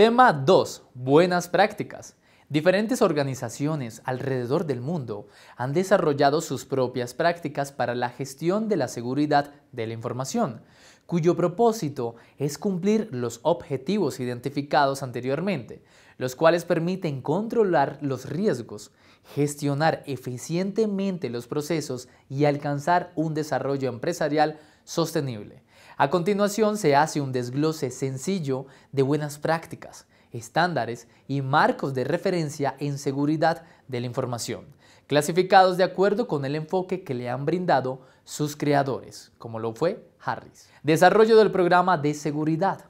Tema 2. Buenas prácticas. Diferentes organizaciones alrededor del mundo han desarrollado sus propias prácticas para la gestión de la seguridad de la información, cuyo propósito es cumplir los objetivos identificados anteriormente, los cuales permiten controlar los riesgos, gestionar eficientemente los procesos y alcanzar un desarrollo empresarial sostenible. A continuación se hace un desglose sencillo de buenas prácticas, estándares y marcos de referencia en seguridad de la información, clasificados de acuerdo con el enfoque que le han brindado sus creadores, como lo fue Harris. Desarrollo del programa de seguridad.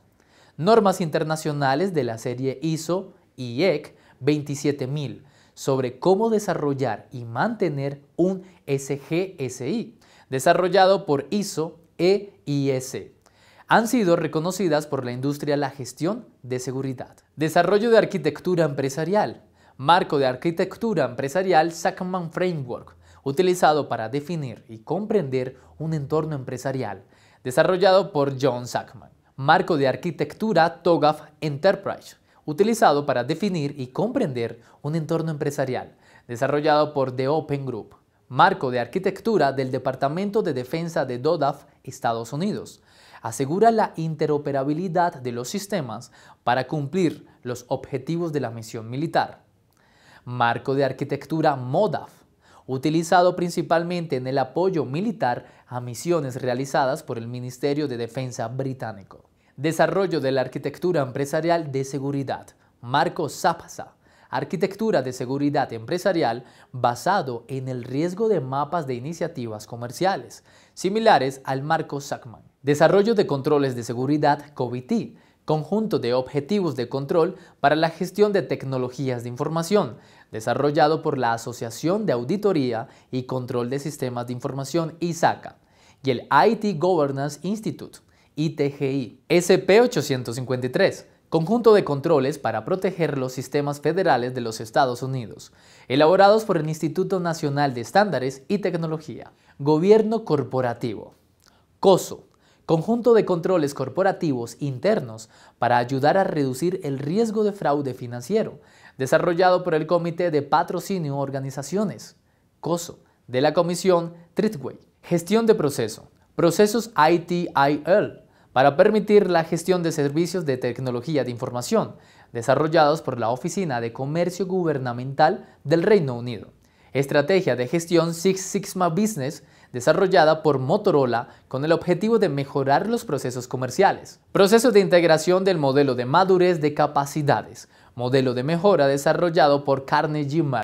Normas internacionales de la serie ISO y 27000 e sobre cómo desarrollar y mantener un SGSI, desarrollado por ISO EIS. Han sido reconocidas por la industria la gestión de seguridad. Desarrollo de arquitectura empresarial. Marco de arquitectura empresarial Sackman Framework, utilizado para definir y comprender un entorno empresarial, desarrollado por John Sackman. Marco de arquitectura TOGAF Enterprise, utilizado para definir y comprender un entorno empresarial, desarrollado por The Open Group marco de arquitectura del Departamento de Defensa de DODAF, Estados Unidos. Asegura la interoperabilidad de los sistemas para cumplir los objetivos de la misión militar. Marco de arquitectura MODAF, utilizado principalmente en el apoyo militar a misiones realizadas por el Ministerio de Defensa británico. Desarrollo de la arquitectura empresarial de seguridad, Marco SAPSA, arquitectura de seguridad empresarial basado en el riesgo de mapas de iniciativas comerciales, similares al marco SACMAN. Desarrollo de controles de seguridad covid conjunto de objetivos de control para la gestión de tecnologías de información, desarrollado por la Asociación de Auditoría y Control de Sistemas de Información ISACA y el IT Governance Institute, ITGI, SP 853 conjunto de controles para proteger los sistemas federales de los Estados Unidos, elaborados por el Instituto Nacional de Estándares y Tecnología. Gobierno corporativo. COSO, conjunto de controles corporativos internos para ayudar a reducir el riesgo de fraude financiero, desarrollado por el Comité de Patrocinio Organizaciones, COSO, de la Comisión Tritway. Gestión de proceso. Procesos ITIL para permitir la gestión de servicios de tecnología de información desarrollados por la Oficina de Comercio Gubernamental del Reino Unido. Estrategia de gestión Six Sigma Business desarrollada por Motorola con el objetivo de mejorar los procesos comerciales. Proceso de integración del modelo de madurez de capacidades, modelo de mejora desarrollado por Carnegie Mellon.